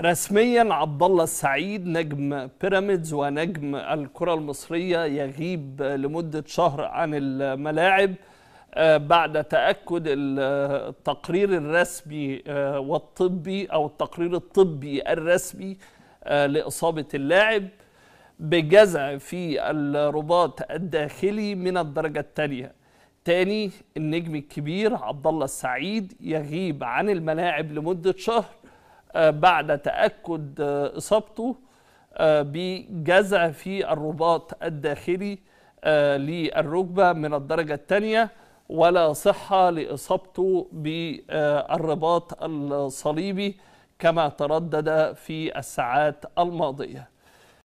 رسميا عبد الله السعيد نجم بيراميدز ونجم الكره المصريه يغيب لمده شهر عن الملاعب آه، بعد تاكد التقرير الرسمي آه، والطبي او التقرير الطبي الرسمي آه، لاصابه اللاعب بجزع في الرباط الداخلي من الدرجه الثانيه تاني النجم الكبير عبد الله السعيد يغيب عن الملاعب لمده شهر بعد تأكد آه، إصابته آه، بجزع في الرباط الداخلي آه، للركبة من الدرجة الثانية ولا صحة لإصابته بالرباط الصليبي كما تردد في الساعات الماضية